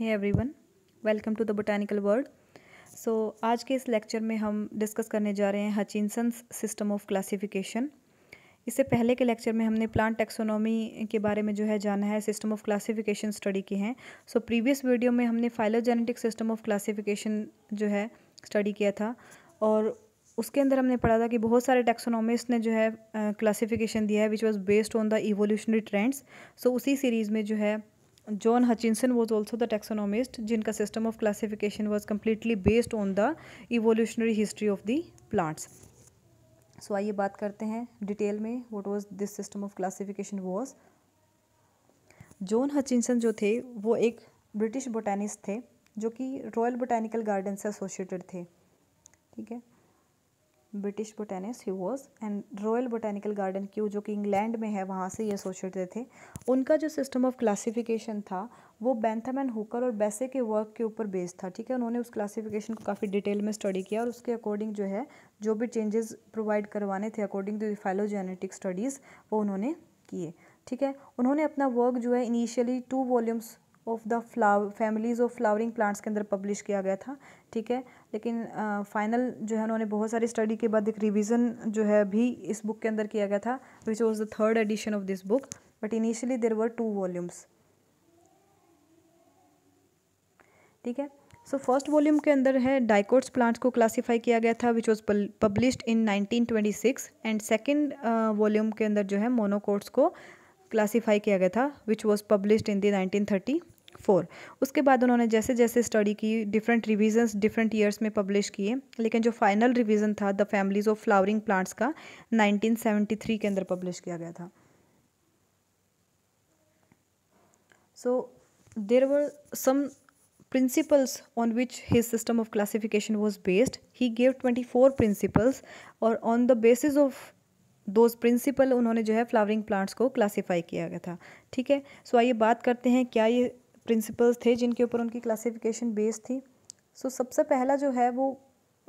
hey everyone welcome to the botanical world so आज के इस लेक्चर में हम डिस्कस करने जा रहे हैं हचिनसन्स सिस्टम ऑफ क्लासिफिकेशन इससे पहले के लेक्चर में हमने प्लांट टेक्सोनॉमी के बारे में जो है जाना है सिस्टम ऑफ क्लासिफिकेशन स्टडी की हैं सो प्रीवियस वीडियो में हमने फाइलोजेनेटिक सिस्टम ऑफ क्लासिफिकेशन जो है स्टडी किया था और उसके अंदर हमने पढ़ा था कि बहुत सारे टेक्सोनॉमिस्ट ने जो है क्लासिफिकेशन दिया है which was based on the evolutionary trends so उसी सीरीज़ में जो है John Hutchinson was also the taxonomist जिनका system of classification was completely based on the evolutionary history of the plants so आइए बात करते हैं डिटेल में what was this system of classification was John Hutchinson जो थे वो एक ब्रिटिश बोटैनिस्ट थे जो कि रॉयल बोटैनिकल गार्डन से एसोसिएटेड थे ठीक है British botanist he was and royal botanical garden Kew जो कि इंग्लैंड में है वहाँ से ये सोचते थे उनका जो सिस्टम ऑफ क्लासिफिकेशन था वो बैंथम एंड हुकर और बैसे के वर्क के ऊपर बेस्ड था ठीक है उन्होंने उस क्लासिफिकेशन को काफ़ी डिटेल में स्टडी किया और उसके अकॉर्डिंग जो है जो भी चेंजेस प्रोवाइड करवाने थे अकॉर्डिंग टू फाइलोजेनेटिक स्टडीज़ वो उन्होंने किए ठीक है उन्होंने अपना वर्क जो है initially two volumes of the flower families of flowering plants के अंदर पब्लिश किया गया था ठीक है लेकिन फाइनल जो है उन्होंने बहुत सारी स्टडी के बाद एक रिविज़न जो है भी इस बुक के अंदर किया गया था which was the third edition of this book but initially there were two volumes ठीक है सो फर्स्ट वॉल्यूम के अंदर है डाइकोट्स प्लांट्स को क्लासिफाई किया गया था which was published in 1926 and second volume के अंदर जो है मोनोकोट्स को क्लासिफाई किया गया था which was published in the 1930 four उसके बाद उन्होंने जैसे जैसे स्टडी की डिफरेंट रिविजन्स डिफरेंट ईयर्स में पब्लिश किए लेकिन जो फाइनल रिविजन था the families of flowering plants का 1973 के अंदर पब्लिश किया गया था there were some principles on which his system of classification was based he gave twenty four principles और on the basis of those principle उन्होंने जो है फ्लावरिंग प्लांट्स को क्लासीफाई किया गया था ठीक है सो आइए बात करते हैं क्या ये प्रिंसिपल्स थे जिनके ऊपर उनकी क्लासिफिकेशन बेस थी सो so, सबसे पहला जो है वो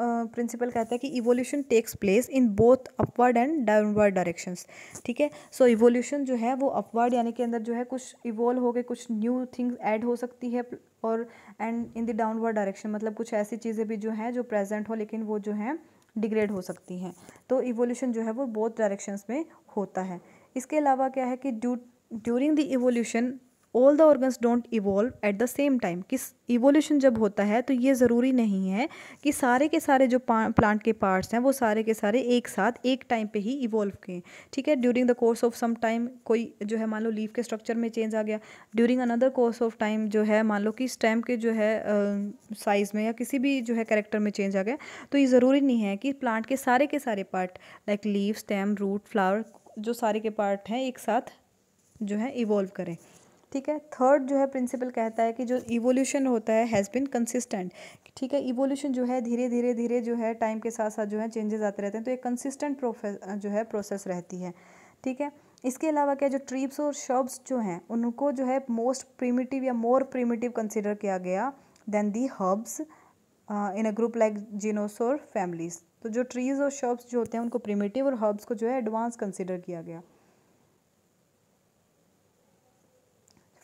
प्रिंसिपल uh, कहता है कि evolution takes place in both upward and downward directions ठीक है सो इवोल्यूशन जो है वो अपवर्ड यानी कि अंदर जो है कुछ इवोल्व हो गए कुछ न्यू थिंग्स ऐड हो सकती है और and in the downward direction मतलब कुछ ऐसी चीज़ें भी जो हैं जो प्रेजेंट हो लेकिन वो जो हैं डिग्रेड हो सकती हैं तो इवोल्यूशन जो है वो बोथ डायरेक्शंस में होता है इसके अलावा क्या है कि due during the evolution all the organs don't evolve at the same time किस इवोल्यूशन जब होता है तो ये ज़रूरी नहीं है कि सारे के सारे जो प्लांट के पार्ट्स हैं वो सारे के सारे एक साथ एक टाइम पे ही इवॉल्व किए ठीक है during the course of some time कोई जो है मान लो लीव के स्ट्रक्चर में चेंज आ गया during another course of time जो है मान लो कि स्टेम के जो है साइज़ में या किसी भी जो है करेक्टर में चेंज आ गया तो ये ज़रूरी नहीं है कि प्लांट के सारे के सारे part like leaf stem root flower जो सारे के पार्ट हैं एक साथ जो है इवॉल्व करें ठीक है थर्ड जो है प्रिंसिपल कहता है कि जो इवोल्यूशन होता है हैज़ बिन कंसिस्टेंट ठीक है इवोल्यूशन जो है धीरे धीरे धीरे जो है टाइम के साथ साथ जो है चेंजेस आते रहते हैं तो एक कंसिस्टेंट जो है प्रोसेस रहती है ठीक है इसके अलावा क्या जो ट्रीप्स और शब्स जो हैं उनको जो है मोस्ट प्रीमेटिव या मोर प्रीमेटिव कंसिडर किया गया then the herbs in a group like जीनोसोर फैमिलीज तो जो ट्रीज और शब्स जो होते हैं उनको प्रीमेटिव और हर्ब्स को जो है एडवांस कंसिडर किया गया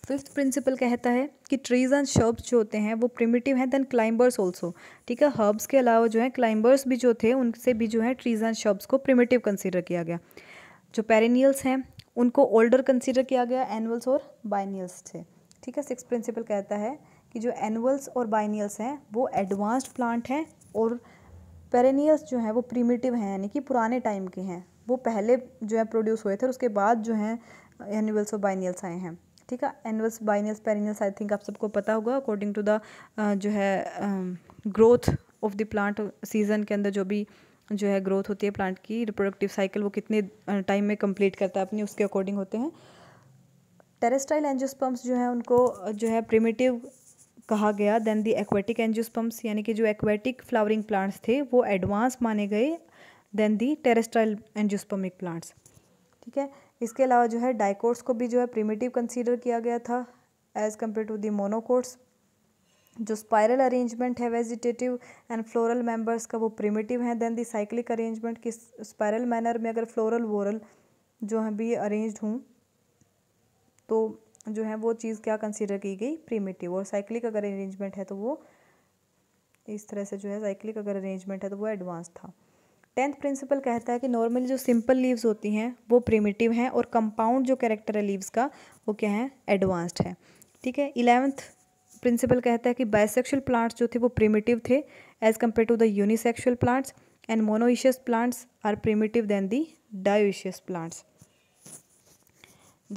फिफ्थ प्रिंसिपल कहता है कि ट्रीज एंड शर्ब्स जो होते हैं वो प्रिमिटिव हैं देन क्लाइंबर्स ऑल्सो ठीक है हर्ब्स के अलावा जो है क्लाइंबर्स भी जो थे उनसे भी जो है ट्रीज एंड शर्ब्स को प्रिमिटिव कंसिडर किया गया जो पेरेनियल्स हैं उनको ओल्डर कंसिडर किया गया एनअल्स और बाइनियल्स थे ठीक है सिक्स प्रिंसिपल कहता है कि जो एनअल्स और बाइनियल्स हैं वो एडवांस्ड प्लांट हैं और पेरेनियल्स जो हैं वो प्रीमेटिव हैं यानी कि पुराने टाइम के हैं वो पहले जो है प्रोड्यूस हुए थे और उसके बाद जो हैं एनुअल्स और बाइनियल्स आए हैं ठीक है एनवल्स बाइनल्स पेरिनल्स आई थिंक आप सबको पता होगा अकॉर्डिंग टू द जो है growth of the plant season के अंदर जो भी जो है ग्रोथ होती है प्लांट की रिप्रोडक्टिव साइकिल वो कितने टाइम uh, में कंप्लीट करता है अपनी उसके अकॉर्डिंग होते हैं टेरेस्टाइल एंजियोस्पम्स uh, जो है उनको जो है प्रिमेटिव कहा गया देन दी एक्वेटिक एंजियोस्पम्स यानी कि जो एक्वेटिक फ्लावरिंग प्लांट्स थे वो एडवांस माने गए देन दी टेरेस्टाइल एंजियोस्पमिक प्लांट्स ठीक है इसके अलावा जो है डाइकोट्स को भी जो है प्रीमेटिव कंसीडर किया गया था as compare to the monocots जो स्पायरल अरेंजमेंट है वेजिटेटिव एंड फ्लोरल मेंबर्स का वो प्रीमेटिव हैं देन दी साइक्लिक अरेंजमेंट किस स्पायरल मैनर में अगर फ्लोरल वोरल जो हैं भी अरेंज हूँ तो जो है वो चीज़ क्या कंसीडर की गई प्रीमेटिव और साइक्लिक अगर अरेंजमेंट है तो वो इस तरह से जो है साइक्लिक अगर अरेंजमेंट है तो वो एडवांस था टेंथ प्रिंसिपल कहता है कि नॉर्मली जो सिंपल लीव्स होती हैं वो प्रिमिटिव हैं और कंपाउंड जो कैरेक्टर है लीव्स का वो क्या है एडवांस्ड है ठीक है इलेवेंथ प्रिंसिपल कहता है कि बाइसेक्शुअल प्लांट्स जो थे वो प्रिमिटिव थे as compare to the unisexual plants and monoecious plants are primitive than the dioecious plants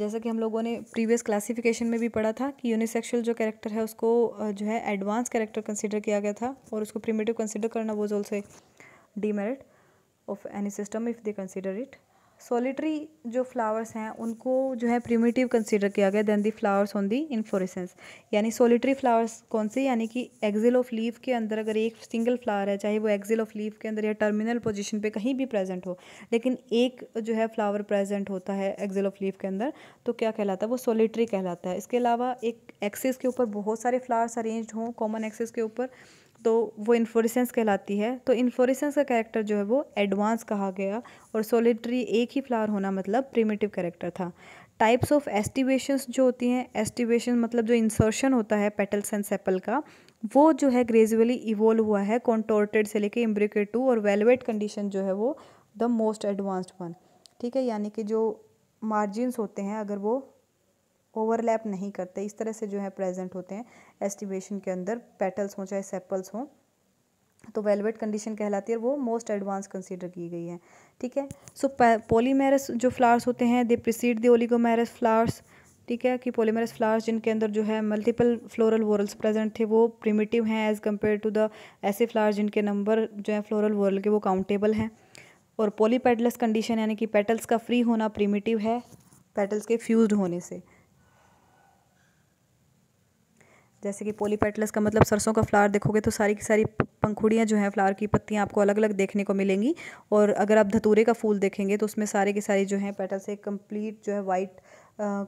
जैसा कि हम लोगों ने प्रीवियस क्लासिफिकेशन में भी पढ़ा था कि यूनिसेक्शुअल जो कैरेक्टर है उसको जो है एडवांस कैरेक्टर कंसिडर किया गया था और उसको प्रीमेटिव कंसिडर करना वो जो से demerit of any system if they consider it solitary जो फ्लावर्स हैं उनको जो है प्रीमेटिव कंसिडर किया गया then the flowers on the inflorescence यानी सॉलिटरी फ्लावर्स कौन से यानी कि एक्जिल ऑफ लीव के अंदर अगर एक सिंगल फ्लावर है चाहे वो एक्जिल ऑफ लीव के अंदर या टर्मिनल पोजिशन पर कहीं भी प्रेजेंट हो लेकिन एक जो है फ्लावर प्रेजेंट होता है एक्जिल ऑफ लीव के अंदर तो क्या कहलाता है वो सॉलिटरी कहलाता है इसके अलावा एक एक्सेस के ऊपर बहुत सारे फ्लावर्स अरेंज हों कॉमन एक्सेस के ऊपर तो वो इन्फ्लोरेसेंस कहलाती है तो इन्फोरिसेंस का कैरेक्टर जो है वो एडवांस कहा गया और सोलिट्री एक ही फ्लावर होना मतलब प्रीमेटिव कैरेक्टर था टाइप्स ऑफ एस्टिवेशंस जो होती हैं एस्टिवेशन मतलब जो इंसर्शन होता है पेटल्स एंड सेपल का वो जो है ग्रेजुअली इवोल्व हुआ है कॉन्टोर्टेड से लेके इम्ब्रिकेट टू और वेलवेट कंडीशन जो है वो द मोस्ट एडवांस्ड वन ठीक है यानी कि जो मार्जिनस होते हैं अगर वो ओवरलैप नहीं करते इस तरह से जो है प्रेजेंट होते हैं एस्टिवेशन के अंदर पेटल्स हों चाहे सेपल्स हों तो वेलवेट कंडीशन कहलाती है वो मोस्ट एडवांस कंसीडर की गई है ठीक है सो पोलीमेरस जो फ्लावर्स होते हैं they precede the oligomerous flowers ठीक है कि पोलीमेरस फ्लावर्स जिनके अंदर जो है मल्टीपल फ्लोरल वोरल्स प्रेजेंट थे वो प्रिमिटिव हैं एज़ कम्पेयर टू द ऐसे फ्लावर्स जिनके नंबर जो है फ्लोरल वोरल के वो काउंटेबल हैं और पोलीपेटलस कंडीशन यानी कि पेटल्स का फ्री होना प्रिमिटिव है पेटल्स के फ्यूज होने से जैसे कि पोलीपेटलस का मतलब सरसों का फ्लावर देखोगे तो सारी की सारी पंखुड़ियाँ जो हैं फ्लावर की पत्तियाँ आपको अलग अलग देखने को मिलेंगी और अगर आप धतूरे का फूल देखेंगे तो उसमें सारे के सारे जो हैं पेटल से कंप्लीट जो है वाइट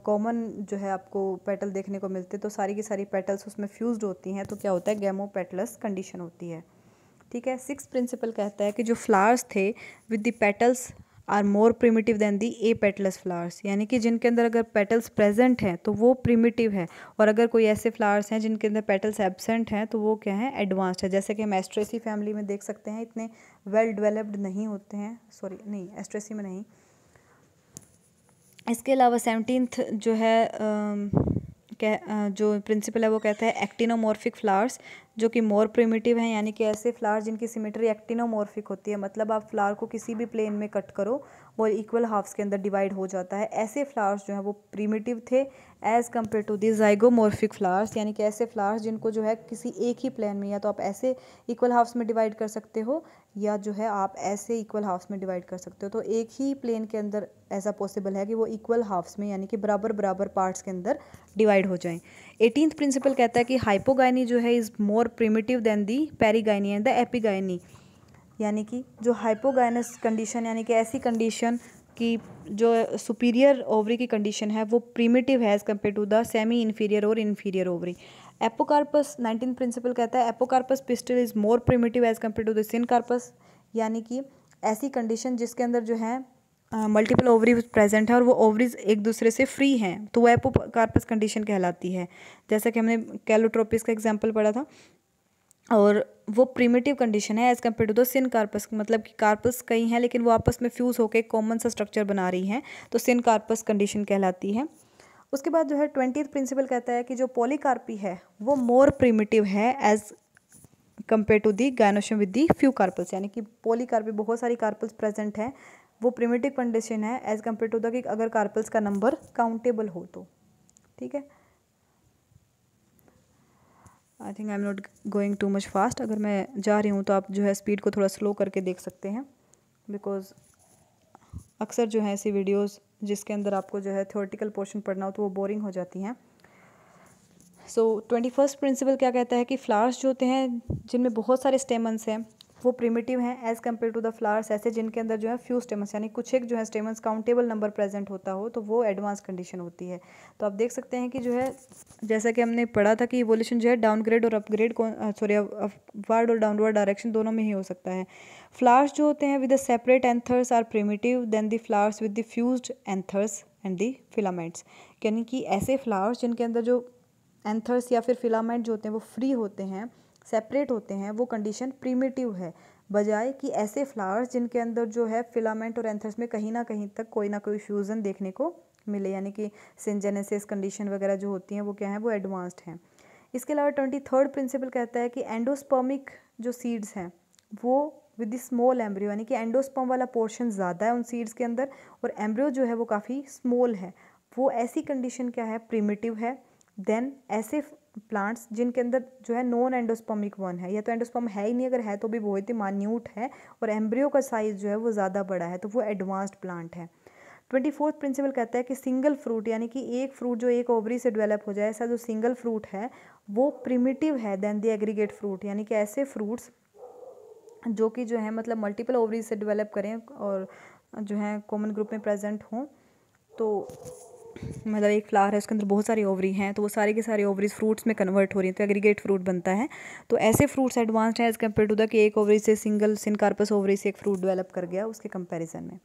कॉमन जो है आपको पेटल देखने को मिलते तो सारी की सारी पेटल्स उसमें फ्यूज़ होती हैं तो क्या होता है गैमो पेटलस कंडीशन होती है ठीक है सिक्स प्रिंसिपल कहता है कि जो फ्लावर्स थे with the petals are more primitive than the a petals flowers यानी कि जिनके अंदर अगर पेटल्स प्रेजेंट हैं तो वो प्रिमिटिव है और अगर कोई ऐसे फ्लावर्स हैं जिनके अंदर पेटल्स एबसेंट हैं तो वो क्या है एडवांस्ड है जैसे कि हम एस्ट्रेसी फैमिली में देख सकते हैं इतने वेल डेवलप्ड नहीं होते हैं सॉरी नहीं एस्ट्रेसी में नहीं इसके अलावा सेवनटीन्थ जो है आ, कह, जो प्रिंसिपल है वो कहता है एक्टिनोमॉर्फिक फ्लावर्स जो कि मोर प्रिमिटिव हैं यानी कि ऐसे फ्लावर जिनकी सिमेट्री एक्टिनोमॉर्फिक होती है मतलब आप फ्लावर को किसी भी प्लेन में कट करो वो इक्वल हाफ्स के अंदर डिवाइड हो जाता है ऐसे फ्लावर्स जो है वो प्रिमिटिव थे as compare to the zygomorphic flowers यानी कि ऐसे फ्लावर्स जिनको जो है किसी एक ही प्लेन में या तो आप ऐसे इक्वल हाफ्स में डिवाइड कर सकते हो या जो है आप ऐसे इक्वल हाफ्स में डिवाइड कर सकते हो तो एक ही प्लेन के अंदर ऐसा पॉसिबल है कि वो इक्वल हाफ्स में यानी कि बराबर बराबर पार्ट्स के अंदर डिवाइड हो जाएं एटीनथ प्रिंसिपल कहता है कि हाइपोगाइनी जो है is more primitive than the perigyny and the epigyny यानी कि जो हाइपोगाइनस कंडीशन यानी कि ऐसी कंडीशन की जो सुपीरियर ओवरी की कंडीशन है वो प्रीमेटिव है as compare to the semi inferior और inferior ovary apocarpous nineteen principle कहता है apocarpous pistil is more primitive as compare to the syncarpous यानी कि ऐसी कंडीशन जिसके अंदर जो है मल्टीपल ओवरीज प्रेजेंट है और वो ओवरीज एक दूसरे से फ्री हैं तो वह कार्पस कंडीशन कहलाती है जैसा कि हमने कैलोट्रोपिस का एग्जाम्पल पढ़ा था और वो प्रीमेटिव कंडीशन है as compare to the syncarpous मतलब कि कार्पस कई हैं लेकिन वो आपस में फ्यूज़ होकर कॉमन सा स्ट्रक्चर बना रही हैं तो सिन कार्पस कंडीशन कहलाती है उसके बाद जो है ट्वेंटी प्रिंसिपल कहता है कि जो पॉलीकार्पी है वो मोर प्रीमेटिव है as compare to the gynoecium with the few carpels यानी कि पॉलीकार्पी बहुत सारी कार्पल्स प्रेजेंट हैं वो प्रिमेटिव कंडीशन है एज़ कम्पेयर टू द कि अगर कार्पल्स का नंबर काउंटेबल हो तो ठीक है I think I am not going too much fast अगर मैं जा रही हूँ तो आप जो है स्पीड को थोड़ा स्लो करके देख सकते हैं बिकॉज अक्सर जो है ऐसी वीडियोस जिसके अंदर आपको जो है थ्योरेटिकल पोर्शन पढ़ना हो तो वो बोरिंग हो जाती हैं सो ट्वेंटी फर्स्ट प्रिंसिपल क्या कहता है कि फ्लावर्स जो होते हैं जिनमें बहुत सारे स्टेमन्स हैं वो प्रिमिटिव हैं as compare to the flowers ऐसे जिनके अंदर जो है फ्यू स्टेमस यानी कुछ एक जो है स्टेमस काउंटेबल नंबर प्रेजेंट होता हो तो वो एडवांस कंडीशन होती है तो आप देख सकते हैं कि जो है जैसा कि हमने पढ़ा था कि इवोल्यूशन जो है डाउनग्रेड और अपग्रेड कौन सॉरी अपवर्ड और डाउनवर्ड डायरेक्शन दोनों में ही हो सकता है फ्लावर्स जो होते हैं with the separate anthers are primitive than the flowers with the fuse anthers and the filaments यानी कि ऐसे फ्लावर्स जिनके अंदर जो एंथर्स या फिर फिलामेंट जो होते हैं वो फ्री होते हैं सेपरेट होते हैं वो कंडीशन प्रीमेटिव है बजाय कि ऐसे फ्लावर्स जिनके अंदर जो है फिलामेंट और एंथर्स में कहीं ना कहीं तक कोई ना कोई फ्यूज़न देखने को मिले यानी कि सिंजेनेसिस कंडीशन वगैरह जो होती हैं वो क्या है वो एडवांस्ड हैं इसके अलावा ट्वेंटी थर्ड प्रिंसिपल कहता है कि एंडोस्पर्मिक जो सीड्स हैं वो विद द स्मॉल एम्ब्रियो यानी कि एंडोस्पर्म वाला पोर्शन ज़्यादा है उन सीड्स के अंदर और एम्ब्रियो जो है वो काफ़ी स्मॉल है वो ऐसी कंडीशन क्या है प्रीमेटिव है देन ऐसे प्लांट्स जिनके अंदर जो है नॉन एंडोस्पर्मिक वन है या तो एंडोस्पर्म है ही नहीं अगर है तो भी बहुत ही मान्यूट है और एम्ब्रियो का साइज़ जो है वो ज़्यादा बड़ा है तो वो एडवांस्ड प्लांट है ट्वेंटी फोर्थ प्रिंसिपल कहता है कि सिंगल फ्रूट यानी कि एक फ्रूट जो एक ओवरी से डेवलप हो जाए ऐसा जो सिंगल फ्रूट है वो प्रिमिटिव है देन दी एग्रीगेट फ्रूट यानी कि ऐसे फ्रूट्स जो कि जो है मतलब मल्टीपल ओवरी से डेवलप करें और जो है कॉमन ग्रुप में प्रेजेंट हों तो मतलब एक फ्लावर है उसके अंदर बहुत सारे ओवरी हैं तो वो सारे के सारे ओवरीज फ्रूट्स में कन्वर्ट हो रही हैं तो एग्रीगेट फ्रूट बनता है तो ऐसे फ्रूट्स एडवांस्ड हैं एज़ कम्पेयर टू द कि एक ओवरी से सिंगल सिनकार्पस ओवरी से एक फ्रूट डेवलप कर गया उसके कंपैरिजन में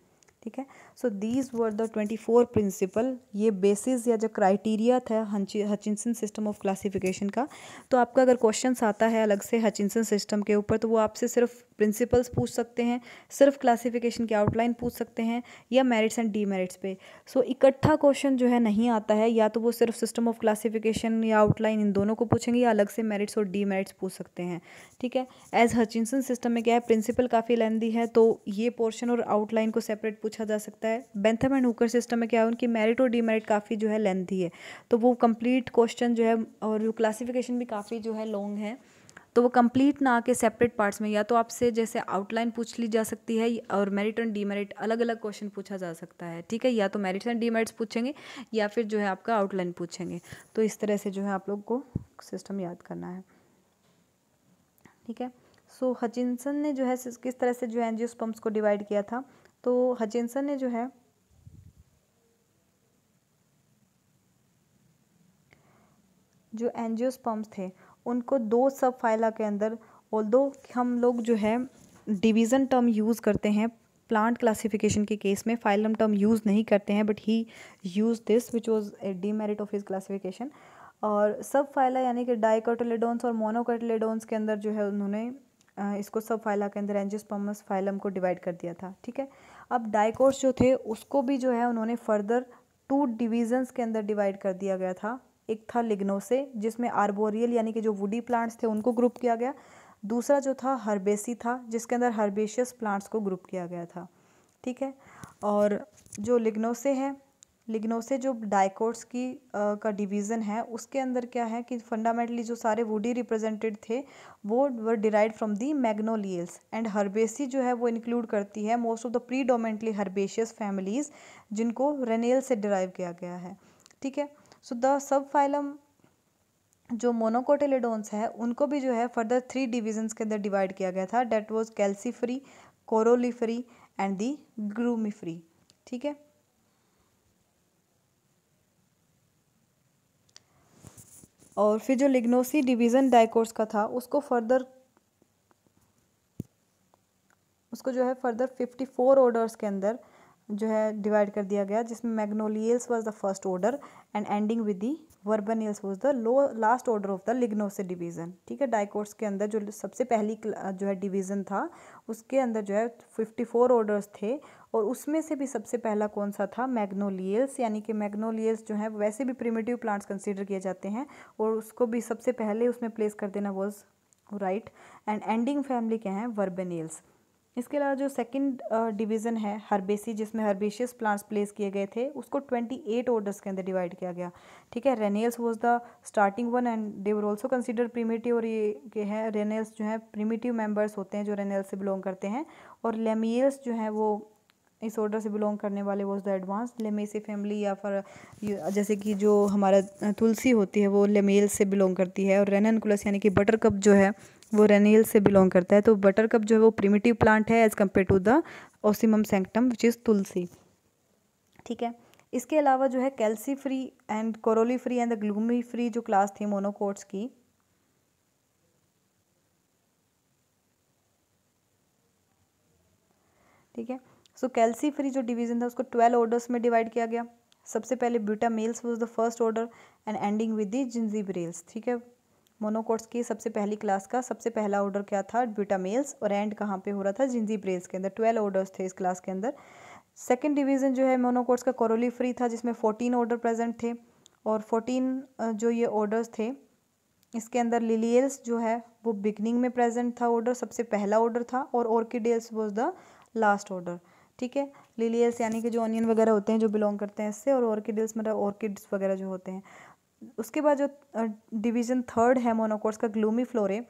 ठीक है so these were the twenty four principle ये बेसिस या जो क्राइटेरिया था हचिनसन सिस्टम ऑफ क्लासिफिकेशन का तो आपका अगर क्वेश्चन आता है अलग से हचिनसन सिस्टम के ऊपर तो वो आपसे सिर्फ प्रिंसिपल्स पूछ सकते हैं सिर्फ क्लासिफिकेशन की आउटलाइन पूछ सकते हैं या मेरिट्स एंड डीमेरिट्स पे सो so, इकट्ठा क्वेश्चन जो है नहीं आता है या तो वो सिर्फ सिस्टम ऑफ क्लासिफिकेशन या आउटलाइन इन दोनों को पूछेंगे या अलग से मेरिट्स और डीमेरिट्स पूछ सकते हैं ठीक है एज हचिनसन सिस्टम में क्या है प्रिंसिपल काफ़ी लेंदी है तो ये पोर्शन और आउटलाइन को सेपरेट पूछ पूछा जा सकता है बेंथम एंड हुकर सिस्टम में क्या है उनकी मेरिट और डीमेरिट काफ़ी जो है लेंथी है तो वो कंप्लीट क्वेश्चन जो है और क्लासिफिकेशन भी काफ़ी जो है लॉन्ग है तो वो कंप्लीट ना आके सेपरेट पार्ट्स में या तो आपसे जैसे आउटलाइन पूछ ली जा सकती है और मेरिट एंड डीमेरिट अलग अलग क्वेश्चन पूछा जा सकता है ठीक है या तो मेरिट्स एंड डीमेरिट्स पूछेंगे या फिर जो है आपका आउटलाइन पूछेंगे तो इस तरह से जो है आप लोग को सिस्टम याद करना है ठीक है सो so, हचिनसन ने जो है किस तरह से जो है एनजीओ को डिवाइड किया था तो हचिनसन ने जो है जो एनजियोस्पम्स थे उनको दो सब फाइला के अंदर ऑल हम लोग जो है डिवीज़न टर्म यूज़ करते हैं प्लांट क्लासिफिकेशन के केस में फाइलम टर्म यूज़ नहीं करते हैं but he use this which was a demerit of his classification और सब फाइला यानी कि डाइकोटिलेडोन्स और मोनोकोटोलेडोन्स के अंदर जो है उन्होंने इसको सब फाइला के अंदर एंजियोस्पम्स फाइलम को डिवाइड कर दिया था ठीक है अब डाइकोर्स जो थे उसको भी जो है उन्होंने फर्दर टू डिविजन्स के अंदर डिवाइड कर दिया गया था एक था लिग्नोसे जिसमें आर्बोरियल यानी कि जो वुडी प्लांट्स थे उनको ग्रुप किया गया दूसरा जो था हर्बेसी था जिसके अंदर हर्बेशियस प्लांट्स को ग्रुप किया गया था ठीक है और जो लिग्नोसे है लिग्नो से जो डाइकोट्स की आ, का डिवीज़न है उसके अंदर क्या है कि फंडामेंटली जो सारे वुडी रिप्रेजेंटेड थे वो वर डिराइड फ्रॉम दी मैग्नोलियल्स एंड हर्बेसी जो है वो इंक्लूड करती है most of the predominantly herbaceous families जिनको रेनेल से डिराइव किया गया है ठीक है सो द सब फाइलम जो मोनोकोटेलेडोन्स है उनको भी जो है फर्दर थ्री डिविजन्स के अंदर डिवाइड किया गया था that was Calyciferae Corolliferae and the Glumiflorae ठीक है और फिर जो लिग्नोसी डिवीज़न डाइकोर्स का था उसको फर्दर उसको जो है फर्दर फिफ्टी फोर ऑर्डर्स के अंदर जो है डिवाइड कर दिया गया जिसमें Magnoliales was the first order and ending with the Verbenales was the lo last order of the Lignosae division ठीक है डाइकोर्स के अंदर जो सबसे पहली जो है डिवीज़न था उसके अंदर जो है फिफ्टी फोर ऑर्डर्स थे और उसमें से भी सबसे पहला कौन सा था मैग्नोलियल्स यानी कि मैग्नोलियल्स जो है वैसे भी प्रिमेटिव प्लांट्स कंसिडर किए जाते हैं और उसको भी सबसे पहले उसमें प्लेस कर देना was right and ending family क्या है वर्बेनियल्स इसके अलावा जो सेकंड डिवीज़न है हर्बेसी जिसमें हर्बेशियस प्लांट्स प्लेस किए गए थे उसको ट्वेंटी एट ऑर्डर्स के अंदर डिवाइड किया गया ठीक है Ranales was the starting one and they were also consider primitive और ये के हैं रेनेल्स जो हैं प्रीमेटिव मेम्बर्स होते हैं जो रेनेल्स से बिलोंग करते हैं और लेमियल्स जो हैं वो इस ऑर्डर से बिलोंग करने वाले was the advance Lamiaceae family या फिर जैसे कि जो हमारा तुलसी होती है वो लेमेल से बिलोंग करती है और रेननकुलस यानी कि बटर कप जो है वो रेनियल से बिलोंग करता है तो बटर कप जो है वो प्रिमिटिव प्लांट है as compare to the Ocimum sanctum which is tulsi ठीक है इसके अलावा जो है Calyciferae and Corolliferae and the Glumiflorae जो क्लास थी मोनोकोट्स की ठीक है सो कैल्सी फ्री जो डिवीज़न था उसको ट्वेल्व ऑर्डर्स में डिवाइड किया गया सबसे पहले Butomales was the first order and ending with the Zingiberales ठीक है मोनोकोट्स की सबसे पहली क्लास का सबसे पहला ऑर्डर क्या था मेल्स और एंड कहाँ पे हो रहा था जिंजी ब्रेल्स के अंदर ट्वेल्व ऑर्डर्स थे इस क्लास के अंदर सेकंड डिवीज़न जो है मोनोकोट्स का कोरोली फ्री था जिसमें फोर्टीन ऑर्डर प्रेजेंट थे और फोर्टीन जो ये ऑर्डर्स थे इसके अंदर लिलियल्स जो है वो बिगनिंग में प्रेजेंट था ऑर्डर सबसे पहला ऑर्डर था और Orchidales was the last order ठीक है लिलियल्स यानी कि जो ऑनियन वगैरह होते हैं जो बिलोंग करते हैं इससे और ऑर्किडेल्स मतलब ऑर्किड्स वगैरह जो होते हैं उसके बाद जो डिवीज़न थर्ड है मोनोकोर्स का ग्लूमी फ्लोरे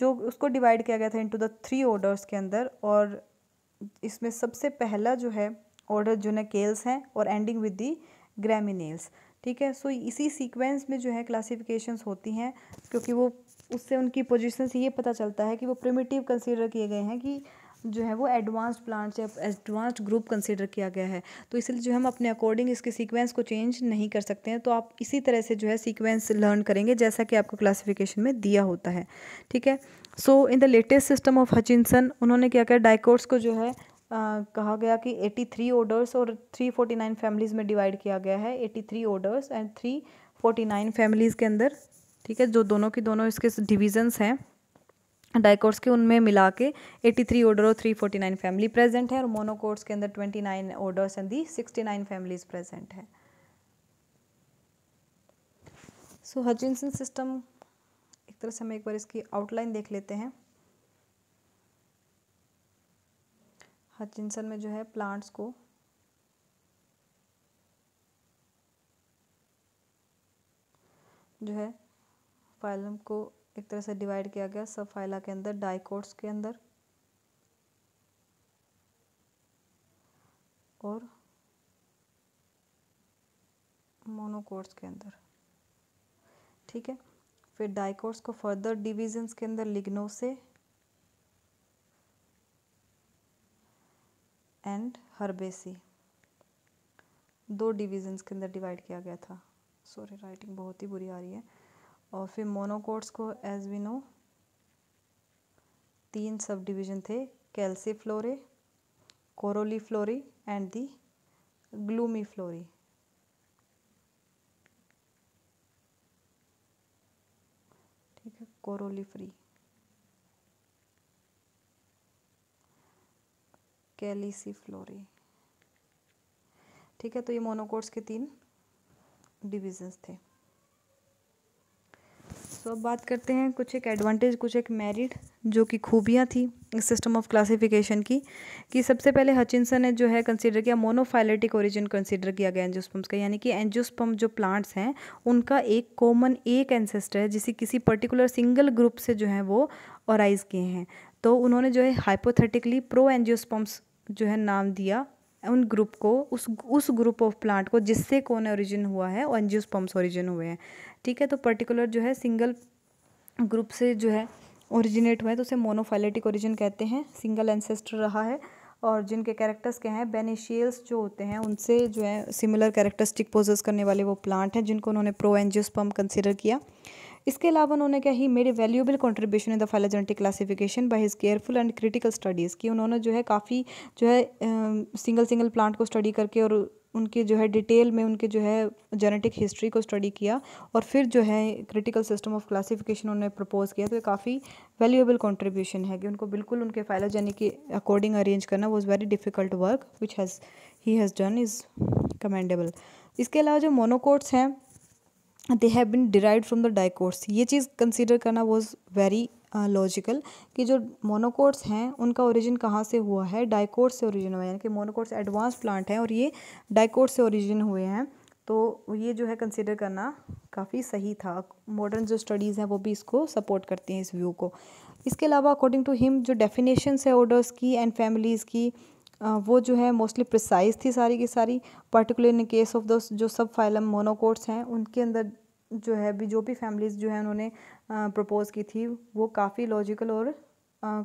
जो उसको डिवाइड किया गया था इनटू द थ्री ऑर्डर्स के अंदर और इसमें सबसे पहला जो है ऑर्डर जो केल्स हैं और एंडिंग विद दी ग्रेमिनेल्स ठीक है सो so, इसी सीक्वेंस में जो है क्लासिफिकेशंस होती हैं क्योंकि वो उससे उनकी पोजिशन से ये पता चलता है कि वो प्रिमिटिव कंसिडर किए गए हैं कि जो है वो एडवांस प्लांट्स या एडवांस्ड ग्रुप कंसिडर किया गया है तो इसलिए जो हम अपने अकॉर्डिंग इसके सीक्वेंस को चेंज नहीं कर सकते हैं तो आप इसी तरह से जो है सीक्वेंस लर्न करेंगे जैसा कि आपको क्लासिफिकेशन में दिया होता है ठीक है so in the latest system of Hutchinson उन्होंने क्या किया डाइकोर्स को जो है Uh, कहा गया कि 83 ऑर्डर्स और 349 फैमिलीज़ में डिवाइड किया गया है 83 ऑर्डर्स एंड 349 फैमिलीज़ के अंदर ठीक है जो दोनों की दोनों इसके डिविजन्स हैं डाइकोर्स के उनमें मिला के 83 ऑर्डर और 349 फैमिली प्रेजेंट है और मोनोकोर्स के अंदर 29 orders and the 69 families present है सो so, हजिनसन सिस्टम एक तरह से हम एक बार इसकी आउटलाइन देख लेते हैं हचिनसन में जो है प्लांट्स को जो है फाइलम को एक तरह से डिवाइड किया गया सब फाइला के अंदर डाइकोट्स के अंदर और मोनोकोट्स के अंदर ठीक है फिर डाइकोट्स को फर्दर डिविजन्स के अंदर लिग्नो से एंड हर्बेसी दो डिविजन्स के अंदर डिवाइड किया गया था सॉरी राइटिंग बहुत ही बुरी आ रही है और फिर मोनोकोट्स को एज वी नो तीन सब डिवीजन थे Calyciflorae Corolliflorae and the Glumiflorae ठीक है कोरोली फ्री कैलिसी फ्लोरी ठीक है तो ये मोनोकोट्स के तीन डिविजन्स थे सो अब बात करते हैं कुछ एक एडवांटेज कुछ एक मेरिट जो कि खूबियाँ थी इस सिस्टम ऑफ क्लासिफिकेशन की कि सबसे पहले हचिनसन ने जो है कंसीडर किया मोनोफाइलेटिक ओरिजिन कंसीडर किया गया एंजियोस्पम्स का यानी कि एंजियोस्पम जो प्लांट्स हैं उनका एक कॉमन एक एंसेस्टर है जिसे किसी पर्टिकुलर सिंगल ग्रुप से जो है वो ऑराइज किए हैं तो उन्होंने जो है हाइपोथेटिकली प्रो एनजियोस्पम्स जो है नाम दिया उन ग्रुप को उस उस ग्रुप ऑफ प्लांट को जिससे कौन ओरिजिन हुआ है और एनजियोस्पर्म्स ओरिजिन हुए हैं ठीक है तो पर्टिकुलर जो है सिंगल ग्रुप से जो है ओरिजिनेट हुए हैं तो उसे मोनोफाइलेटिक ओरिजिन कहते हैं सिंगल एंसेस्टर रहा है और जिनके कैरेक्टर्स क्या हैं बेनिशियल्स जो होते हैं उनसे जो है सिमिलर कैरेक्टरिस्टिक पोजेस करने वाले वो प्लांट हैं जिनको उन्होंने प्रो एनजियोस्पम कंसिडर किया इसके अलावा उन्होंने क्या ही मेरे valuable contribution in the phylogenetic classification by his careful and critical studies कि उन्होंने जो है काफ़ी जो है सिंगल सिंगल प्लांट को स्टडी करके और उनके जो है डिटेल में उनके जो है जेनेटिक हिस्ट्री को स्टडी किया और फिर जो है क्रिटिकल सिस्टम ऑफ क्लासिफिकेशन उन्होंने प्रपोज़ किया तो ये काफ़ी वैल्यूएबल कंट्रीब्यूशन है कि उनको बिल्कुल उनके फाइलोजेनिक के अकॉर्डिंग अरेंज करना was very difficult work which has he has done is commendable इसके अलावा जो मोनोकोट्स हैं they have been derive from the dicots ये चीज़ कंसिडर करना वॉज वेरी लॉजिकल कि जो मोनोकोर्स हैं उनका ओरिजिन कहाँ से हुआ है डाइकोर्स से ओरिजिन हुआ है यानी कि मोनोकोर्स एडवांस प्लांट हैं और ये डाइकोर्स से ओरिजिन हुए हैं तो ये जो है कंसिडर करना काफ़ी सही था मॉडर्न जो स्टडीज़ हैं वो भी इसको सपोर्ट करती हैं इस व्यू को इसके अलावा अकॉर्डिंग टू हिम जो डेफिनेशन है ऑर्डर्स की एंड फैमिलीज़ की वो जो है मोस्टली प्रिसाइज थी सारी की सारी particular in case of the जो सब फाइलम मोनोकोट्स हैं उनके अंदर जो है भी जो भी फैमिलीज़ जो है उन्होंने प्रपोज की थी वो काफ़ी लॉजिकल और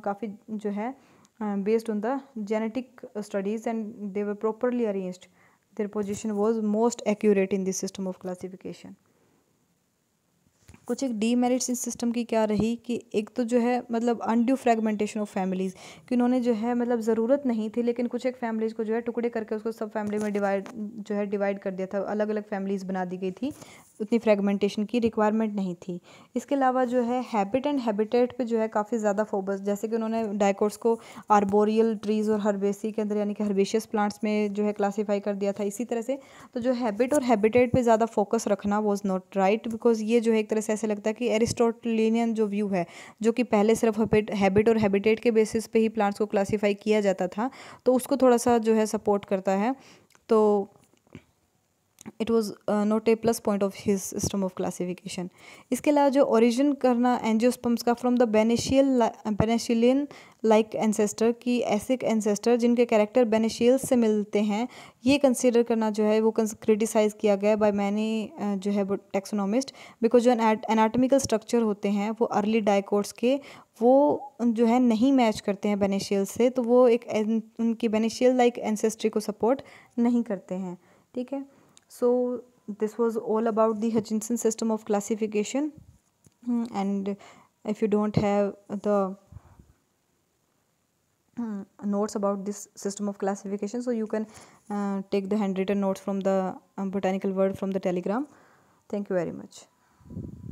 काफ़ी जो है based on the genetic studies and they were properly arranged their position was most accurate in this system of classification कुछ एक डीमेरिट्स इस सिस्टम की क्या रही कि एक तो जो है मतलब अनड्यू फ्रेगमेंटेशन ऑफ फैमिलीज़ कि उन्होंने जो है मतलब ज़रूरत नहीं थी लेकिन कुछ एक फैमिलीज़ को जो है टुकड़े करके उसको सब फैमिली में डिवाइड जो है डिवाइड कर दिया था अलग अलग फैमिलीज़ बना दी गई थी उतनी फ्रेगमेंटेशन की रिक्वायरमेंट नहीं थी इसके अलावा जो है हैबिट एंड हैबिटेट पे जो है काफ़ी ज़्यादा फोबस जैसे कि उन्होंने डायकोर्स को आर्बोरियल ट्रीज़ और हर्बेसी के अंदर यानी कि हर्बेशियस प्लांट्स में जो है क्लासीफाई कर दिया था इसी तरह से तो जो हैबिट और हैबिटेट पर ज़्यादा फोकस रखना वॉज नॉट राइट बिकॉज ये जो है एक तरह से ऐसे लगता है कि एरिस्टोटलिनियन जो व्यू है जो कि पहले सिर्फ हैबिट और हैबिटेट के बेसिस पे ही प्लांट्स को क्लासीफाई किया जाता था तो उसको थोड़ा सा जो है सपोर्ट करता है तो it was not a plus point of his system of classification इसके अलावा जो ओरिजिन करना एनजियोस्पम्स का from the bennettian bennettitalean like ancestor की ऐसे एनसेस्टर जिनके कैरेक्टर बेनेशियल से मिलते हैं ये कंसिडर करना जो है वो क्रिटिसाइज किया गया बाय मैनी uh, जो है टेक्सोनॉमिस्ट बिकॉज जो एनाटमिकल स्ट्रक्चर होते हैं वो अर्ली डाइकोर्ट्स के वो जो है नहीं मैच करते हैं बेनेशियल से तो वो एक उनकी बेनेशियल लाइक एनसेस्ट्री को सपोर्ट नहीं करते हैं ठीक है so this was all about the Hutchinson system of classification hmm, and if you don't have the hmm, notes about this system of classification so you can uh, take the handwritten notes from the um, botanical word from the telegram thank you very much